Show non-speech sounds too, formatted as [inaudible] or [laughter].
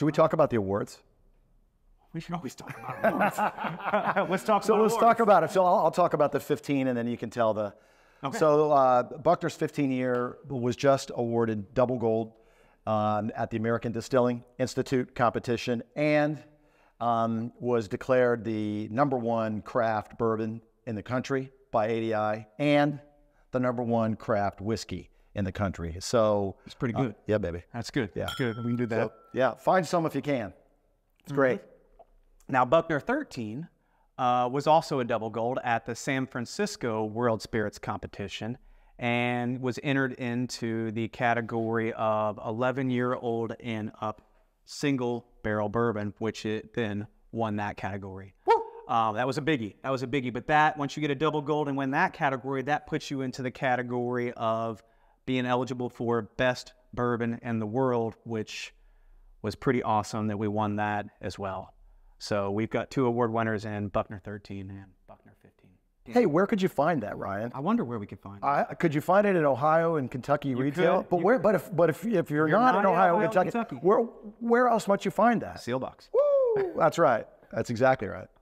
Should we talk about the awards? We should always talk about awards. [laughs] let's talk. So let's awards. talk about it. So I'll, I'll, talk about the 15, and then you can tell the. Okay. So uh, Buckner's 15 year was just awarded double gold um, at the American Distilling Institute competition, and um, was declared the number one craft bourbon in the country by ADI, and the number one craft whiskey in the country. So it's pretty uh, good. Uh, yeah, baby. That's good. Yeah, That's good. We can do that. So, yeah, find some if you can. It's mm-hmm. great. Now Buckner 13 uh, was also a double gold at the San Francisco World Spirits Competition and was entered into the category of 11 year old and up single barrel bourbon, which it then won that category. Uh, that was a biggie. That was a biggie. But that, once you get a double gold and win that category, that puts you into the category of being eligible for best bourbon in the world, which was pretty awesome that we won that as well. So we've got two award winners in Buckner 13 and Buckner 15. Damn. Hey, where could you find that, Ryan? I wonder where we could find. I, could you find it in Ohio and Kentucky you retail? Could, but where? Could. But if but if, if you're, you're not, not, in Ohio, Ohio Kentucky, Kentucky, where where else might you find that? Seal box. Woo! That's right. That's exactly right.